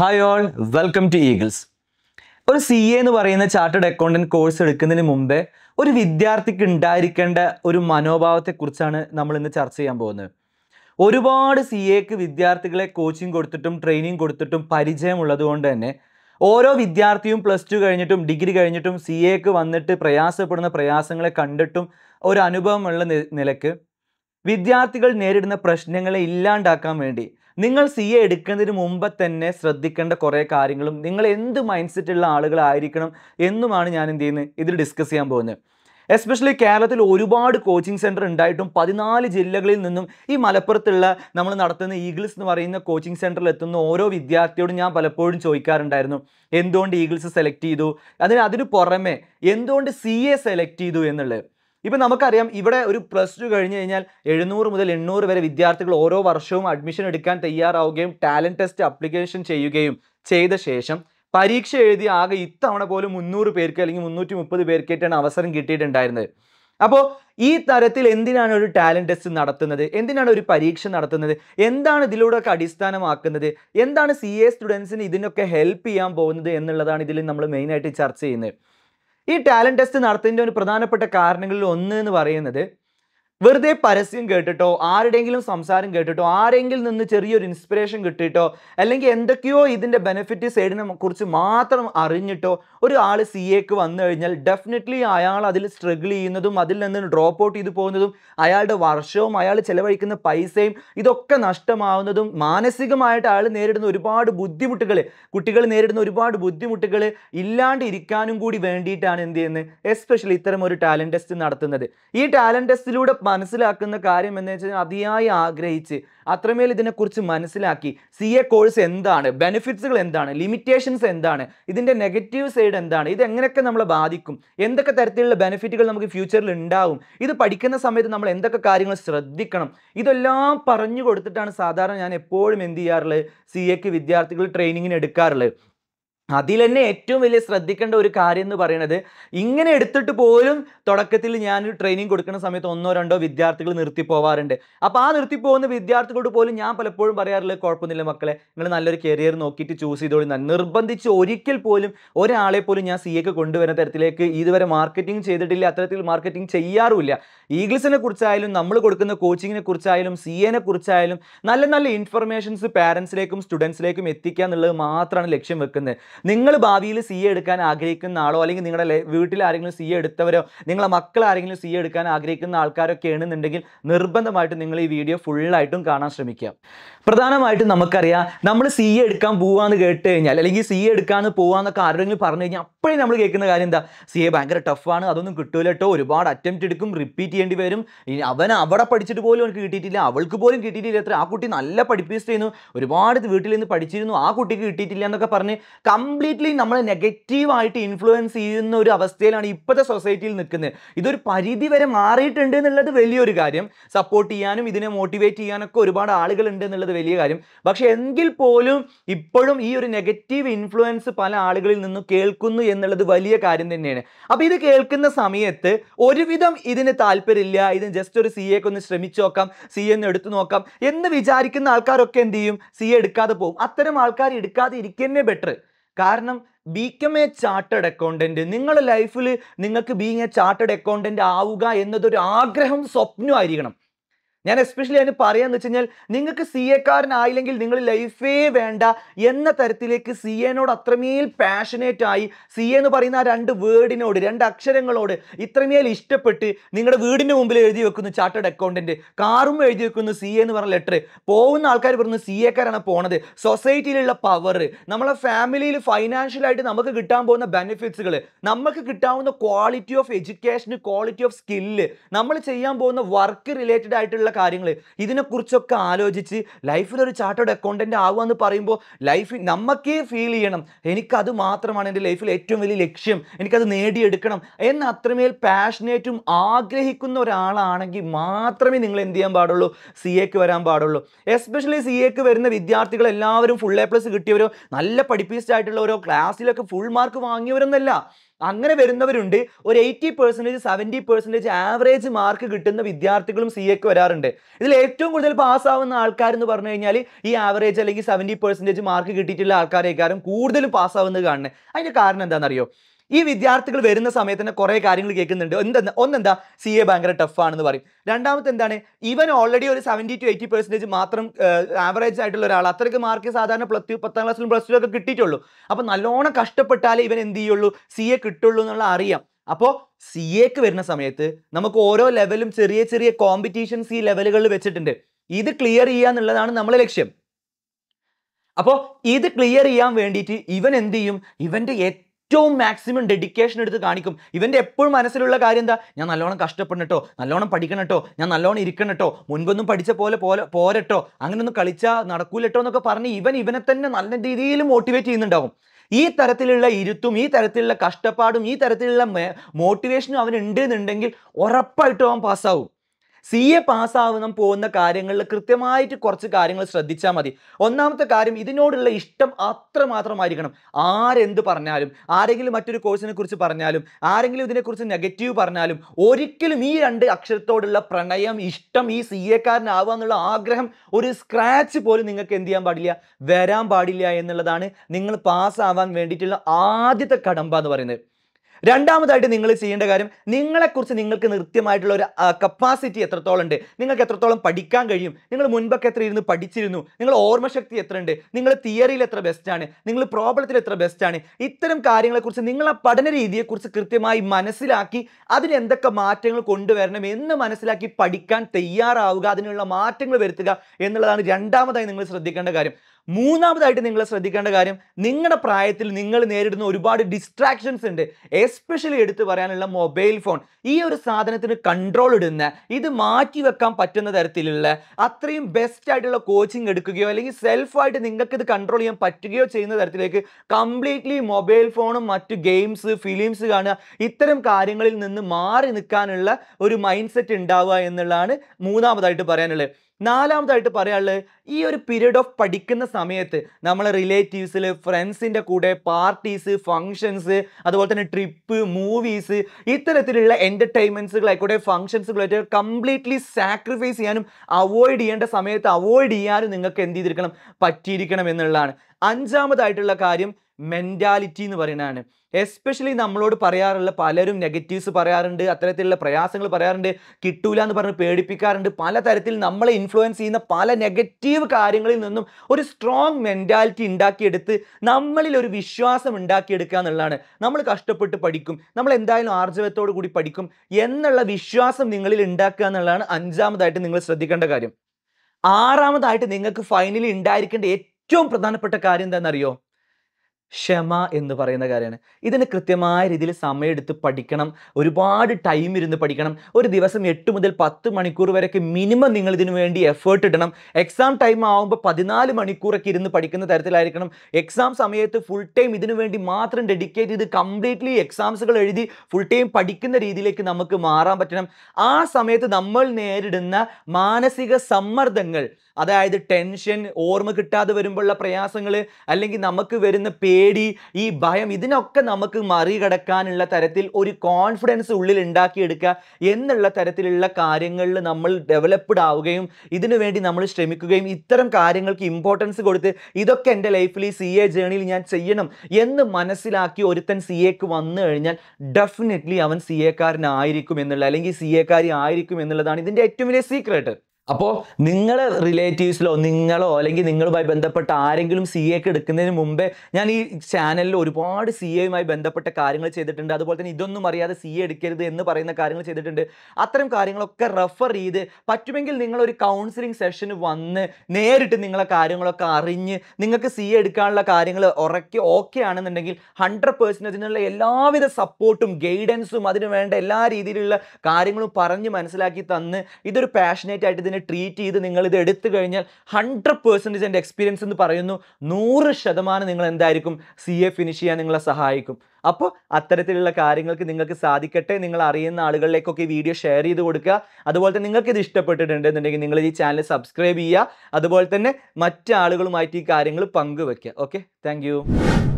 hi all welcome to Eagles ഒരു C A എന്ന് പറയുന്ന ചാർട്ടേഡ് അക്കൗണ്ടന്റ് കോഴ്സ് എടുക്കുന്നതിന് മുമ്പേ ഒരു വിദ്യാർത്ഥിക്ക് ഉണ്ടായിരിക്കേണ്ട ഒരു മനോഭാവത്തെക്കുറിച്ചാണ് നമ്മൾ ഇന്ന് ചർച്ച ചെയ്യാൻ പോകുന്നത് ഒരുപാട് സി എക്ക് വിദ്യാർത്ഥികളെ കോച്ചിങ് കൊടുത്തിട്ടും ട്രെയിനിങ് കൊടുത്തിട്ടും പരിചയമുള്ളത് കൊണ്ട് തന്നെ ഓരോ വിദ്യാർത്ഥിയും പ്ലസ് ടു കഴിഞ്ഞിട്ടും ഡിഗ്രി കഴിഞ്ഞിട്ടും സി എക്ക് വന്നിട്ട് പ്രയാസപ്പെടുന്ന പ്രയാസങ്ങളെ കണ്ടിട്ടും ഒരു അനുഭവമുള്ള നിലയ്ക്ക് വിദ്യാർത്ഥികൾ നേരിടുന്ന പ്രശ്നങ്ങളെ ഇല്ലാണ്ടാക്കാൻ വേണ്ടി നിങ്ങൾ സി എ എടുക്കുന്നതിന് മുമ്പ് തന്നെ ശ്രദ്ധിക്കേണ്ട കുറേ കാര്യങ്ങളും നിങ്ങൾ എന്ത് മൈൻഡ് സെറ്റുള്ള ആളുകളായിരിക്കണം എന്നുമാണ് ഞാൻ എന്ത് ചെയ്യുന്നത് ഇതിൽ ഡിസ്കസ് ചെയ്യാൻ പോകുന്നത് എസ്പെഷ്യലി കേരളത്തിൽ ഒരുപാട് കോച്ചിങ് സെൻറ്റർ ഉണ്ടായിട്ടും പതിനാല് ജില്ലകളിൽ നിന്നും ഈ മലപ്പുറത്തുള്ള നമ്മൾ നടത്തുന്ന ഈഗിൾസ് എന്ന് പറയുന്ന കോച്ചിങ് സെൻറ്ററിൽ എത്തുന്ന ഓരോ വിദ്യാർത്ഥിയോടും ഞാൻ പലപ്പോഴും ചോദിക്കാറുണ്ടായിരുന്നു എന്തുകൊണ്ട് ഈഗിൾസ് സെലക്ട് ചെയ്തു അതിന് അതിന് പുറമെ എന്തുകൊണ്ട് സി എ സെലക്ട് ചെയ്തു എന്നുള്ളത് ഇപ്പം നമുക്കറിയാം ഇവിടെ ഒരു പ്ലസ് ടു കഴിഞ്ഞ് കഴിഞ്ഞാൽ എഴുന്നൂറ് മുതൽ എണ്ണൂറ് വരെ വിദ്യാർത്ഥികൾ ഓരോ വർഷവും അഡ്മിഷൻ എടുക്കാൻ തയ്യാറാവുകയും ടാലൻറ്റ് ടെസ്റ്റ് അപ്ലിക്കേഷൻ ചെയ്യുകയും ചെയ്ത ശേഷം പരീക്ഷ എഴുതി ആകെ ഇത്തവണ പോലും മുന്നൂറ് പേർക്ക് അല്ലെങ്കിൽ മുന്നൂറ്റി മുപ്പത് പേർക്കായിട്ടാണ് അവസരം കിട്ടിയിട്ടുണ്ടായിരുന്നത് അപ്പോൾ ഈ തരത്തിൽ എന്തിനാണ് ഒരു ടാലൻറ്റ് ടെസ്റ്റ് നടത്തുന്നത് എന്തിനാണ് ഒരു പരീക്ഷ നടത്തുന്നത് എന്താണ് ഇതിലൂടെയൊക്കെ അടിസ്ഥാനമാക്കുന്നത് എന്താണ് സി എ സ്റ്റുഡൻസിന് ഇതിനൊക്കെ ഹെൽപ്പ് ചെയ്യാൻ പോകുന്നത് എന്നുള്ളതാണ് ഇതിൽ നമ്മൾ മെയിനായിട്ട് ചർച്ച ചെയ്യുന്നത് ഈ ടാലൻറ്റ് ടെസ്റ്റ് നടത്തുന്നതിൻ്റെ ഒരു പ്രധാനപ്പെട്ട കാരണങ്ങളിൽ ഒന്ന് എന്ന് പറയുന്നത് വെറുതെ പരസ്യം കേട്ടിട്ടോ ആരുടെയെങ്കിലും സംസാരം കേട്ടിട്ടോ ആരെങ്കിലും നിന്ന് ചെറിയൊരു ഇൻസ്പിറേഷൻ കിട്ടിയിട്ടോ അല്ലെങ്കിൽ എന്തൊക്കെയോ ഇതിൻ്റെ ബെനിഫിറ്റ് സൈഡിനെ കുറിച്ച് മാത്രം അറിഞ്ഞിട്ടോ ആൾ സി എക്ക് വന്നു കഴിഞ്ഞാൽ ഡെഫിനറ്റ്ലി അയാൾ അതിൽ സ്ട്രഗിൾ ചെയ്യുന്നതും അതിൽ നിന്ന് ഡ്രോപ്പ് ഔട്ട് ചെയ്തു പോകുന്നതും അയാളുടെ വർഷവും അയാൾ ചിലവഴിക്കുന്ന പൈസയും ഇതൊക്കെ നഷ്ടമാവുന്നതും മാനസികമായിട്ട് അയാൾ നേരിടുന്ന ഒരുപാട് ബുദ്ധിമുട്ടുകൾ കുട്ടികൾ നേരിടുന്ന ഒരുപാട് ബുദ്ധിമുട്ടുകൾ ഇല്ലാണ്ടിരിക്കാനും കൂടി വേണ്ടിയിട്ടാണ് എന്ത് ചെയ്യുന്നത് എസ്പെഷ്യലി ഇത്തരം ഒരു ടാലൻറ്റ് ടെസ്റ്റ് നടത്തുന്നത് ഈ ടാലൻറ്റ് ടെസ്റ്റിലൂടെ മനസ്സിലാക്കുന്ന കാര്യം എന്ന് വെച്ചാൽ അതിയായി ആഗ്രഹിച്ച് അത്രമേൽ ഇതിനെക്കുറിച്ച് മനസ്സിലാക്കി സി എ കോഴ്സ് എന്താണ് ബെനിഫിറ്റ്സുകൾ എന്താണ് ലിമിറ്റേഷൻസ് എന്താണ് ഇതിൻ്റെ നെഗറ്റീവ് സൈഡ് എന്താണ് ഇത് എങ്ങനെയൊക്കെ നമ്മളെ ബാധിക്കും എന്തൊക്കെ തരത്തിലുള്ള ബെനിഫിറ്റുകൾ നമുക്ക് ഫ്യൂച്ചറിൽ ഉണ്ടാവും ഇത് പഠിക്കുന്ന സമയത്ത് നമ്മൾ എന്തൊക്കെ കാര്യങ്ങൾ ശ്രദ്ധിക്കണം ഇതെല്ലാം പറഞ്ഞു കൊടുത്തിട്ടാണ് സാധാരണ ഞാൻ എപ്പോഴും എന്ത് ചെയ്യാറുള്ളത് സി എക്ക് വിദ്യാർത്ഥികൾ ട്രെയിനിങ്ങിന് എടുക്കാറുള്ളത് അതിൽ തന്നെ ഏറ്റവും വലിയ ശ്രദ്ധിക്കേണ്ട ഒരു കാര്യം എന്ന് പറയുന്നത് ഇങ്ങനെ എടുത്തിട്ട് പോലും തുടക്കത്തിൽ ഞാൻ ട്രെയിനിങ് കൊടുക്കുന്ന സമയത്ത് ഒന്നോ രണ്ടോ വിദ്യാർത്ഥികൾ നിർത്തി പോവാറുണ്ട് അപ്പോൾ ആ നിർത്തി പോകുന്ന വിദ്യാർത്ഥികളോട് പോലും ഞാൻ പലപ്പോഴും പറയാറുള്ളത് കുഴപ്പമൊന്നുമില്ല മക്കളെ നിങ്ങൾ നല്ലൊരു കരിയർ നോക്കിയിട്ട് ചൂസ് ചെയ്തോളി നിർബന്ധിച്ച് ഒരിക്കൽ പോലും ഒരാളെ പോലും ഞാൻ സി എക്ക് കൊണ്ടുവരുന്ന തരത്തിലേക്ക് ഇതുവരെ മാർക്കറ്റിംഗ് ചെയ്തിട്ടില്ല അത്തരത്തിൽ മാർക്കറ്റിംഗ് ചെയ്യാറുമില്ല ഈഗിൾസിനെ കുറിച്ചായാലും നമ്മൾ കൊടുക്കുന്ന കോച്ചിങ്ങിനെ കുറിച്ചായാലും സി എനെ കുറിച്ചായാലും നല്ല നല്ല ഇൻഫർമേഷൻസ് പാരൻസിലേക്കും സ്റ്റുഡൻസിലേക്കും എത്തിക്കുക എന്നുള്ളത് മാത്രമാണ് ലക്ഷ്യം വെക്കുന്നത് നിങ്ങൾ ഭാവിയിൽ സി എ എടുക്കാൻ ആഗ്രഹിക്കുന്ന ആളോ അല്ലെങ്കിൽ നിങ്ങളുടെ വീട്ടിൽ ആരെങ്കിലും സി എ എടുത്തവരോ നിങ്ങളെ മക്കൾ ആരെങ്കിലും സി എ എടുക്കാൻ ആഗ്രഹിക്കുന്ന ആൾക്കാരൊക്കെ ആണെന്നുണ്ടെങ്കിൽ നിർബന്ധമായിട്ട് നിങ്ങൾ ഈ വീഡിയോ ഫുള്ളായിട്ടും കാണാൻ ശ്രമിക്കുക പ്രധാനമായിട്ടും നമുക്കറിയാം നമ്മൾ സി എ എടുക്കാൻ പോവാന്ന് കേട്ട് കഴിഞ്ഞാൽ അല്ലെങ്കിൽ സി എ എടുക്കാന്ന് പോവാന്നൊക്കെ ആരെങ്കിലും പറഞ്ഞു കഴിഞ്ഞാൽ അപ്പോഴേ നമ്മൾ കേൾക്കുന്ന കാര്യം എന്താ സി എ ഭയങ്കര ടഫാണ് അതൊന്നും കിട്ടൂല കേട്ടോ ഒരുപാട് അറ്റംപ്റ്റ് എടുക്കും റിപ്പീറ്റ് ചെയ്യേണ്ടി വരും അവൻ അവിടെ പഠിച്ചിട്ട് പോലും അവർക്ക് കിട്ടിയിട്ടില്ല അവൾക്ക് പോലും കിട്ടിയിട്ടില്ല എത്ര ആ കുട്ടി നല്ല പഠിപ്പിച്ചിരുന്നു ചെയ്യുന്നു ഒരുപാട് വീട്ടിൽ നിന്ന് പഠിച്ചിരുന്നു ആ കുട്ടിക്ക് കിട്ടിയിട്ടില്ല എന്നൊക്കെ പറഞ്ഞ് കം കംപ്ലീറ്റ്ലി നമ്മളെ നെഗറ്റീവായിട്ട് ഇൻഫ്ലുവൻസ് ചെയ്യുന്ന ഒരു അവസ്ഥയിലാണ് ഇപ്പോഴത്തെ സൊസൈറ്റിയിൽ നിൽക്കുന്നത് ഇതൊരു പരിധി വരെ മാറിയിട്ടുണ്ട് എന്നുള്ളത് വലിയൊരു കാര്യം സപ്പോർട്ട് ചെയ്യാനും ഇതിനെ മോട്ടിവേറ്റ് ചെയ്യാനൊക്കെ ഒരുപാട് ആളുകൾ ഉണ്ട് എന്നുള്ളത് വലിയ കാര്യം പക്ഷേ എങ്കിൽ പോലും ഇപ്പോഴും ഈ ഒരു നെഗറ്റീവ് ഇൻഫ്ലുവൻസ് പല ആളുകളിൽ നിന്നും കേൾക്കുന്നു എന്നുള്ളത് വലിയ കാര്യം തന്നെയാണ് അപ്പോൾ ഇത് കേൾക്കുന്ന സമയത്ത് ഒരുവിധം ഇതിന് താല്പര്യമില്ല ഇതിന് ജസ്റ്റ് ഒരു സി എക്ക് ഒന്ന് ശ്രമിച്ചു നോക്കാം സി എന്ന് എടുത്തു നോക്കാം എന്ന് വിചാരിക്കുന്ന ആൾക്കാരൊക്കെ എന്ത് ചെയ്യും സി എടുക്കാതെ പോകും അത്തരം ആൾക്കാർ എടുക്കാതെ ഇരിക്കുന്നേ ബെറ്റർ കാരണം ബിക്കം എ ചാർട്ടേഡ് അക്കൗണ്ടൻറ്റ് നിങ്ങളുടെ ലൈഫിൽ നിങ്ങൾക്ക് ബീങ് എ ചാർട്ടേഡ് അക്കൗണ്ടൻറ്റ് ആവുക എന്നതൊരു ആഗ്രഹം സ്വപ്നമായിരിക്കണം ഞാൻ എസ്പെഷ്യലി അതിന് പറയാന്ന് വെച്ച് കഴിഞ്ഞാൽ നിങ്ങൾക്ക് സി എക്കാരനായില്ലെങ്കിൽ നിങ്ങൾ ലൈഫേ വേണ്ട എന്ന തരത്തിലേക്ക് സി എനോട് അത്രമേൽ പാഷനേറ്റ് ആയി സി എന്ന് പറയുന്ന ആ രണ്ട് വേർഡിനോട് രണ്ട് അക്ഷരങ്ങളോട് ഇത്രമേൽ ഇഷ്ടപ്പെട്ട് നിങ്ങളുടെ വീടിൻ്റെ മുമ്പിൽ എഴുതി വെക്കുന്നു ചാർട്ടേഡ് അക്കൗണ്ടൻറ്റ് കാറും എഴുതി വെക്കുന്നു സി എന്ന് പറഞ്ഞ ലെറ്റർ പോകുന്ന ആൾക്കാർ പറയുന്നു സി എക്കാരാണ് പോണത് സൊസൈറ്റിയിലുള്ള പവർ നമ്മളെ ഫാമിലിയിൽ ഫൈനാൻഷ്യലായിട്ട് നമുക്ക് കിട്ടാൻ പോകുന്ന ബെനിഫിറ്റ്സുകൾ നമുക്ക് കിട്ടാവുന്ന quality of education quality of skill നമ്മൾ ചെയ്യാൻ പോകുന്ന വർക്ക് റിലേറ്റഡ് ആയിട്ടുള്ള ഇങ്ങനെയുള്ള കാര്യങ്ങൾ ഇതിനെക്കുറിച്ചൊക്കെ ആലോചിച്ച് ലൈഫിൽ ഒരു ചാർട്ടേഡ് അക്കൗണ്ടൻ്റ് ആവുക എന്ന് പറയുമ്പോൾ ലൈഫിൽ നമുക്കേ ഫീൽ ചെയ്യണം എനിക്കത് മാത്രമാണ് എൻ്റെ ലൈഫിൽ ഏറ്റവും വലിയ ലക്ഷ്യം എനിക്കത് നേടിയെടുക്കണം എന്ന് അത്രമേൽ പാഷനേറ്റും ആഗ്രഹിക്കുന്ന ഒരാളാണെങ്കിൽ മാത്രമേ നിങ്ങൾ എന്ത് ചെയ്യാൻ പാടുള്ളൂ സി എക്ക് വരാൻ പാടുള്ളൂ എസ്പെഷ്യലി സി എക്ക് വരുന്ന വിദ്യാർത്ഥികൾ എല്ലാവരും ഫുൾ എ പ്ലസ് കിട്ടിയവരോ നല്ല പഠിപ്പിസ്റ്റായിട്ടുള്ളവരോ ക്ലാസ്സിലൊക്കെ ഫുൾ മാർക്ക് വാങ്ങിയവരൊന്നല്ല അങ്ങനെ വരുന്നവരുണ്ട് ഒരു eighty percentage seventy percentage average mark കിട്ടുന്ന വിദ്യാർത്ഥികളും സി എക്ക് വരാറുണ്ട് ഇതിൽ ഏറ്റവും കൂടുതൽ പാസ്സാവുന്ന ആൾക്കാർ എന്ന് പറഞ്ഞു കഴിഞ്ഞാൽ ഈ ആവറേജ് അല്ലെങ്കിൽ സെവൻറ്റി പെർസെൻറ്റേജ് മാർക്ക് കിട്ടിയിട്ടുള്ള ആൾക്കാരെക്കാരും കൂടുതലും പാസ്സാവുന്നത് കാണുന്നത് അതിൻ്റെ കാരണം എന്താണെന്നറിയോ ഈ വിദ്യാർത്ഥികൾ വരുന്ന സമയത്ത് തന്നെ കുറേ കാര്യങ്ങൾ കേൾക്കുന്നുണ്ട് എന്താ ഒന്നെന്താ സി എ ഭയങ്കര ടഫാണെന്ന് പറയും രണ്ടാമത്തെ എന്താണ് ഇവൻ ഓൾറെഡി ഒരു സെവൻറ്റി ടു എയ്റ്റി പെർസെൻറ്റേജ് മാത്രം ആവറേജ് ആയിട്ടുള്ള ഒരാൾ അത്രയ്ക്ക് മാർക്ക് സാധാരണ പ്ലസ് ടു പത്താം ക്ലാസ്സിലും പ്ലസ് ടു ഒക്കെ കിട്ടിയിട്ടുള്ളൂ അപ്പോൾ നല്ലോണം കഷ്ടപ്പെട്ടാലേ ഇവൻ എന്ത് ചെയ്യുള്ളൂ സി എ കിട്ടുള്ളൂ എന്നുള്ള അറിയാം അപ്പോൾ സി എക്ക് വരുന്ന സമയത്ത് നമുക്ക് ഓരോ ലെവലും ചെറിയ ചെറിയ കോമ്പറ്റീഷൻസ് ഈ ലെവലുകളിൽ വെച്ചിട്ടുണ്ട് ഇത് ക്ലിയർ ചെയ്യുക എന്നുള്ളതാണ് നമ്മളെ ലക്ഷ്യം അപ്പോൾ ഇത് ക്ലിയർ ചെയ്യാൻ വേണ്ടിയിട്ട് ഇവൻ എന്ത് ചെയ്യും ഇവൻ്റെ ഏറ്റവും മാക്സിമം ഡെഡിക്കേഷൻ എടുത്ത് കാണിക്കും ഇവൻ്റെ എപ്പോഴും മനസ്സിലുള്ള കാര്യം എന്താ ഞാൻ നല്ലോണം കഷ്ടപ്പെടണട്ടോ നല്ലോണം പഠിക്കണട്ടോ ഞാൻ നല്ലോണം ഇരിക്കണട്ടോ മുൻപൊന്നും പഠിച്ച പോലെ പോലെ പോരട്ടോ അങ്ങനെയൊന്നും കളിച്ചാൽ നടക്കൂലട്ടോ എന്നൊക്കെ പറഞ്ഞ് ഇവൻ ഇവനെ തന്നെ നല്ല രീതിയിൽ മോട്ടിവേറ്റ് ചെയ്യുന്നുണ്ടാവും ഈ തരത്തിലുള്ള ഇരുത്തും ഈ തരത്തിലുള്ള കഷ്ടപ്പാടും ഈ തരത്തിലുള്ള മോട്ടിവേഷനും അവനുണ്ട് എന്നുണ്ടെങ്കിൽ ഉറപ്പായിട്ടും അവൻ പാസ്സാവും സി എ പാസ്സാവുന്ന പോകുന്ന കാര്യങ്ങളിൽ കൃത്യമായിട്ട് കുറച്ച് കാര്യങ്ങൾ ശ്രദ്ധിച്ചാൽ മതി ഒന്നാമത്തെ കാര്യം ഇതിനോടുള്ള ഇഷ്ടം അത്രമാത്രമായിരിക്കണം ആരെന്ത് പറഞ്ഞാലും ആരെങ്കിലും മറ്റൊരു കോഴ്സിനെ കുറിച്ച് പറഞ്ഞാലും ആരെങ്കിലും ഇതിനെക്കുറിച്ച് നെഗറ്റീവ് പറഞ്ഞാലും ഒരിക്കലും ഈ രണ്ട് അക്ഷരത്തോടുള്ള പ്രണയം ഇഷ്ടം ഈ സി എക്കാരനാവുക എന്നുള്ള ആഗ്രഹം ഒരു സ്ക്രാച്ച് പോലും നിങ്ങൾക്ക് എന്ത് ചെയ്യാൻ പാടില്ല വരാൻ പാടില്ല എന്നുള്ളതാണ് നിങ്ങൾ പാസ്സാവാൻ വേണ്ടിയിട്ടുള്ള ആദ്യത്തെ കടമ്പ എന്ന് പറയുന്നത് രണ്ടാമതായിട്ട് നിങ്ങൾ ചെയ്യേണ്ട കാര്യം നിങ്ങളെക്കുറിച്ച് നിങ്ങൾക്ക് നൃത്യമായിട്ടുള്ള ഒരു കപ്പാസിറ്റി എത്രത്തോളം ഉണ്ട് നിങ്ങൾക്ക് എത്രത്തോളം പഠിക്കാൻ കഴിയും നിങ്ങൾ മുൻപൊക്കെ എത്ര ഇരുന്ന് പഠിച്ചിരുന്നു നിങ്ങൾ ഓർമ്മശക്തി എത്ര ഉണ്ട് നിങ്ങൾ തിയറിയിൽ എത്ര ബെസ്റ്റാണ് നിങ്ങൾ പ്രോബ്ലത്തിൽ എത്ര ബെസ്റ്റാണ് ഇത്തരം കാര്യങ്ങളെക്കുറിച്ച് നിങ്ങൾ ആ പഠന രീതിയെക്കുറിച്ച് കൃത്യമായി മനസ്സിലാക്കി അതിന് എന്തൊക്കെ മാറ്റങ്ങൾ കൊണ്ടുവരണം എന്ന് മനസ്സിലാക്കി പഠിക്കാൻ തയ്യാറാവുക അതിനുള്ള മാറ്റങ്ങൾ വരുത്തുക എന്നുള്ളതാണ് രണ്ടാമതായി നിങ്ങൾ ശ്രദ്ധിക്കേണ്ട കാര്യം മൂന്നാമതായിട്ട് നിങ്ങൾ ശ്രദ്ധിക്കേണ്ട കാര്യം നിങ്ങളുടെ പ്രായത്തിൽ നിങ്ങൾ നേരിടുന്ന ഒരുപാട് ഡിസ്ട്രാക്ഷൻസ് ഉണ്ട് എസ്പെഷ്യലി എടുത്തു പറയാനുള്ള മൊബൈൽ ഫോൺ ഈ ഒരു സാധനത്തിന് കൺട്രോൾ ഇടുന്ന ഇത് മാറ്റി വെക്കാൻ പറ്റുന്ന തരത്തിലുള്ള അത്രയും ബെസ്റ്റ് ആയിട്ടുള്ള കോച്ചിങ് എടുക്കുകയോ അല്ലെങ്കിൽ സെൽഫായിട്ട് നിങ്ങൾക്ക് ഇത് കൺട്രോൾ ചെയ്യാൻ പറ്റുകയോ ചെയ്യുന്ന തരത്തിലേക്ക് കംപ്ലീറ്റ്ലി മൊബൈൽ ഫോണും മറ്റ് ഗെയിംസ് ഫിലിംസ് കാണുക ഇത്തരം കാര്യങ്ങളിൽ നിന്ന് മാറി നിൽക്കാനുള്ള ഒരു മൈൻഡ് സെറ്റ് ഉണ്ടാവുക എന്നുള്ളതാണ് മൂന്നാമതായിട്ട് പറയാനുള്ളത് നാലാമതായിട്ട് പറയാനുള്ളത് ഈ ഒരു പീരീഡ് ഓഫ് പഠിക്കുന്ന സമയത്ത് നമ്മൾ റിലേറ്റീവ്സിൽ ഫ്രണ്ട്സിൻ്റെ കൂടെ പാർട്ടീസ് ഫങ്ഷൻസ് അതുപോലെ തന്നെ ട്രിപ്പ് മൂവീസ് ഇത്തരത്തിലുള്ള എൻ്റർടൈൻമെൻറ്റ്സുകളായിക്കോട്ടെ ഫങ്ഷൻസുകളായിട്ട് കംപ്ലീറ്റ്ലി സാക്രിഫൈസ് ചെയ്യാനും അവോയ്ഡ് ചെയ്യേണ്ട സമയത്ത് അവോയ്ഡ് ചെയ്യാനും നിങ്ങൾക്ക് എന്ത് ചെയ്തിരിക്കണം പറ്റിയിരിക്കണം എന്നുള്ളതാണ് അഞ്ചാമതായിട്ടുള്ള കാര്യം മെൻറ്റാലിറ്റി എന്ന് പറയുന്നതാണ് എസ്പെഷ്യലി നമ്മളോട് പറയാറുള്ള പലരും നെഗറ്റീവ്സ് പറയാറുണ്ട് അത്തരത്തിലുള്ള പ്രയാസങ്ങൾ പറയാറുണ്ട് കിട്ടൂല എന്ന് പറഞ്ഞ് പേടിപ്പിക്കാറുണ്ട് പല തരത്തിൽ നമ്മളെ ഇൻഫ്ലുവൻസ് ചെയ്യുന്ന പല നെഗറ്റീവ് കാര്യങ്ങളിൽ നിന്നും ഒരു സ്ട്രോങ് മെൻറ്റാലിറ്റി ഉണ്ടാക്കിയെടുത്ത് നമ്മളിൽ ഒരു വിശ്വാസം ഉണ്ടാക്കിയെടുക്കുക എന്നുള്ളതാണ് നമ്മൾ കഷ്ടപ്പെട്ട് പഠിക്കും നമ്മൾ എന്തായാലും ആർജവത്തോടു കൂടി പഠിക്കും എന്നുള്ള വിശ്വാസം നിങ്ങളിൽ ഉണ്ടാക്കുക എന്നുള്ളതാണ് അഞ്ചാമതായിട്ട് നിങ്ങൾ ശ്രദ്ധിക്കേണ്ട കാര്യം ആറാമതായിട്ട് നിങ്ങൾക്ക് ഫൈനലി ഉണ്ടായിരിക്കേണ്ട ഏറ്റവും പ്രധാനപ്പെട്ട കാര്യം എന്താണെന്നറിയോ ക്ഷമ എന്ന് പറയുന്ന കാര്യമാണ് ഇതിന് കൃത്യമായ രീതിയിൽ സമയമെടുത്ത് പഠിക്കണം ഒരുപാട് ടൈം ഇരുന്ന് പഠിക്കണം ഒരു ദിവസം എട്ട് മുതൽ പത്ത് മണിക്കൂർ വരെയൊക്കെ മിനിമം നിങ്ങൾ ഇതിനു വേണ്ടി എഫേർട്ട് ഇടണം എക്സാം ടൈം ആകുമ്പോൾ പതിനാല് മണിക്കൂറൊക്കെ ഇരുന്ന് പഠിക്കുന്ന തരത്തിലായിരിക്കണം എക്സാം സമയത്ത് ഫുൾ ടൈം ഇതിനു വേണ്ടി മാത്രം ഡെഡിക്കേറ്റ് ചെയ്ത് കംപ്ലീറ്റ്ലി എക്സാംസുകൾ എഴുതി ഫുൾ ടൈം പഠിക്കുന്ന രീതിയിലേക്ക് നമുക്ക് മാറാൻ പറ്റണം ആ സമയത്ത് നമ്മൾ നേരിടുന്ന മാനസിക സമ്മർദ്ദങ്ങൾ അതായത് ടെൻഷൻ ഓർമ്മ കിട്ടാതെ വരുമ്പോഴുള്ള പ്രയാസങ്ങൾ അല്ലെങ്കിൽ നമുക്ക് വരുന്ന പേടി ഈ ഭയം ഇതിനൊക്കെ നമുക്ക് മറികടക്കാനുള്ള തരത്തിൽ ഒരു കോൺഫിഡൻസ് ഉള്ളിൽ ഉണ്ടാക്കിയെടുക്കുക എന്നുള്ള തരത്തിലുള്ള കാര്യങ്ങളിൽ നമ്മൾ ഡെവലപ്ഡ് ആവുകയും ഇതിനു വേണ്ടി നമ്മൾ ശ്രമിക്കുകയും ഇത്തരം കാര്യങ്ങൾക്ക് ഇമ്പോർട്ടൻസ് കൊടുത്ത് ഇതൊക്കെ എൻ്റെ ലൈഫിൽ ഈ സി എ ജേണിയിൽ ഞാൻ ചെയ്യണം എന്ന് മനസ്സിലാക്കി ഒരുത്തൻ സി എക്ക് വന്നു കഴിഞ്ഞാൽ ഡെഫിനറ്റ്ലി അവൻ സി എക്കാരനായിരിക്കും എന്നുള്ള അല്ലെങ്കിൽ സി എക്കാരി ആയിരിക്കും എന്നുള്ളതാണ് ഇതിൻ്റെ ഏറ്റവും വലിയ സീക്രട്ട് അപ്പോൾ നിങ്ങളെ റിലേറ്റീവ്സിലോ നിങ്ങളോ അല്ലെങ്കിൽ നിങ്ങളുമായി ബന്ധപ്പെട്ട ആരെങ്കിലും സി എക്ക് എടുക്കുന്നതിന് മുമ്പേ ഞാൻ ഈ ചാനലിൽ ഒരുപാട് സി എയുമായി ബന്ധപ്പെട്ട കാര്യങ്ങൾ ചെയ്തിട്ടുണ്ട് അതുപോലെ തന്നെ ഇതൊന്നും അറിയാതെ സി എ എടുക്കരുത് എന്ന് പറയുന്ന കാര്യങ്ങൾ ചെയ്തിട്ടുണ്ട് അത്തരം കാര്യങ്ങളൊക്കെ റെഫർ ചെയ്ത് പറ്റുമെങ്കിൽ നിങ്ങളൊരു കൗൺസിലിംഗ് സെഷന് വന്ന് നേരിട്ട് നിങ്ങളെ കാര്യങ്ങളൊക്കെ അറിഞ്ഞ് നിങ്ങൾക്ക് സി എ എടുക്കാനുള്ള കാര്യങ്ങൾ ഉറക്കി ഓക്കെ ആണെന്നുണ്ടെങ്കിൽ ഹൺഡ്രഡ് പേഴ്സൻറ്റ് അതിനുള്ള എല്ലാവിധ സപ്പോർട്ടും ഗൈഡൻസും അതിനു വേണ്ട എല്ലാ രീതിയിലുള്ള കാര്യങ്ങളും പറഞ്ഞ് മനസ്സിലാക്കി തന്ന് ഇതൊരു പാഷനേറ്റ് ആയിട്ട് ഇതിനെ ട്രീറ്റ് ചെയ്ത് ഇത് എടുത്തു കഴിഞ്ഞാൽ ഹൺഡ്രഡ് പേഴ്സൻറ്റേജ് എൻ്റെ എക്സ്പീരിയൻസ് എന്ന് പറയുന്നു നൂറ് ശതമാനം നിങ്ങൾ എന്തായിരിക്കും സി എ ഫിനിഷ് ചെയ്യാൻ നിങ്ങളെ സഹായിക്കും അപ്പോൾ അത്തരത്തിലുള്ള കാര്യങ്ങൾക്ക് നിങ്ങൾക്ക് സാധിക്കട്ടെ നിങ്ങൾ അറിയുന്ന ആളുകളിലേക്കൊക്കെ വീഡിയോ ഷെയർ ചെയ്ത് കൊടുക്കുക അതുപോലെ തന്നെ നിങ്ങൾക്ക് ഇത് ഇഷ്ടപ്പെട്ടിട്ടുണ്ട് എന്നുണ്ടെങ്കിൽ നിങ്ങൾ ഈ ചാനൽ സബ്സ്ക്രൈബ് ചെയ്യുക അതുപോലെ തന്നെ മറ്റു ആളുകളുമായിട്ട് ഈ കാര്യങ്ങൾ പങ്കുവെക്കുക ഓക്കെ താങ്ക്